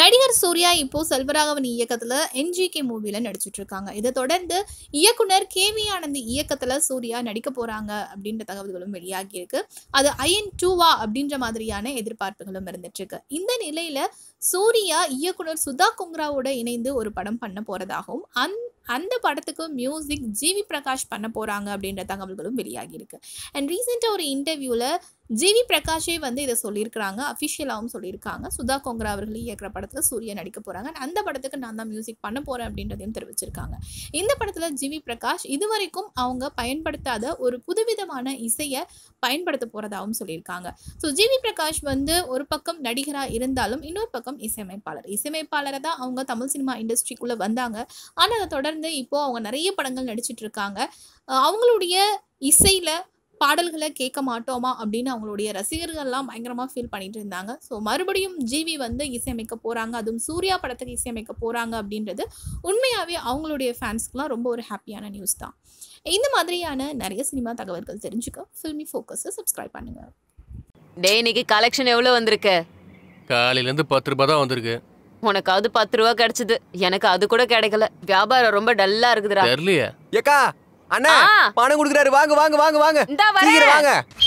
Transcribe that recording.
நடிகர் சூர்யா இப்போ செல்வராகவன் இயக்கத்தில் என்ஜிகே மூவில நடிச்சிட்டு இருக்காங்க இதை தொடர்ந்து இயக்குனர் கே வி ஆனந்த் இயக்கத்தில் சூர்யா நடிக்க போகிறாங்க அப்படின்ற தகவல்களும் வெளியாகி இருக்கு அது ஐஎன் டூவா அப்படின்ற மாதிரியான எதிர்பார்ப்புகளும் இருந்துட்டு இருக்கு இந்த நிலையில் சூர்யா இயக்குனர் சுதா குங்ராவோட இணைந்து ஒரு படம் பண்ண போகிறதாகவும் அந் அந்த படத்துக்கு மியூசிக் ஜிவி பிரகாஷ் பண்ண போகிறாங்க அப்படின்ற தகவல்களும் இருக்கு அண்ட் ரீசெண்டாக ஒரு இன்டர்வியூவில் ஜிவி பிரகாஷே வந்து இதை சொல்லியிருக்கிறாங்க அஃபிஷியலாகவும் சொல்லியிருக்காங்க சுதா கோங்கரா அவர்கள் இயக்கிற படத்தில் சூரியன் நடிக்க போகிறாங்க அந்த படத்துக்கு நான் தான் மியூசிக் பண்ண போகிறேன் அப்படின்றதையும் தெரிவிச்சிருக்காங்க இந்த படத்தில் ஜிவி பிரகாஷ் இதுவரைக்கும் அவங்க பயன்படுத்தாத ஒரு புதுவிதமான இசையை பயன்படுத்த போகிறதாகவும் சொல்லியிருக்காங்க ஸோ ஜிவி பிரகாஷ் வந்து ஒரு பக்கம் நடிகராக இருந்தாலும் இன்னொரு பக்கம் இசையமைப்பாளர் இசையமைப்பாளரை தான் அவங்க தமிழ் சினிமா இண்டஸ்ட்ரிக்குள்ளே வந்தாங்க ஆனால் அதை தொடர் தொடர்ந்து இப்போ அவங்க நிறைய படங்கள் நடிச்சிட்டு இருக்காங்க அவங்களுடைய இசையில பாடல்களை கேட்க மாட்டோமா அப்படின்னு அவங்களுடைய ரசிகர்கள்லாம் பயங்கரமாக ஃபீல் பண்ணிட்டு இருந்தாங்க ஸோ மறுபடியும் ஜிவி வந்து இசையமைக்க போகிறாங்க அதுவும் சூர்யா படத்துக்கு இசையமைக்க போகிறாங்க அப்படின்றது உண்மையாகவே அவங்களுடைய ஃபேன்ஸ்க்குலாம் ரொம்ப ஒரு ஹாப்பியான நியூஸ் தான் இந்த மாதிரியான நிறைய சினிமா தகவல்கள் தெரிஞ்சுக்க ஃபில்மி ஃபோக்கஸை சப்ஸ்கிரைப் பண்ணுங்கள் டே இன்னைக்கு கலெக்ஷன் எவ்வளோ வந்திருக்கு காலையிலேருந்து பத்து ரூபா தான் வந்திருக்கு உனக்காவது பத்து ரூபா கிடைச்சது எனக்கு அது கூட கிடைக்கல வியாபாரம் ரொம்ப டல்லா இருக்குதுடா தெரியலையே ஏக்கா அண்ணா பணம் கொடுக்குறாரு வாங்க வாங்க வாங்க வாங்க வாங்க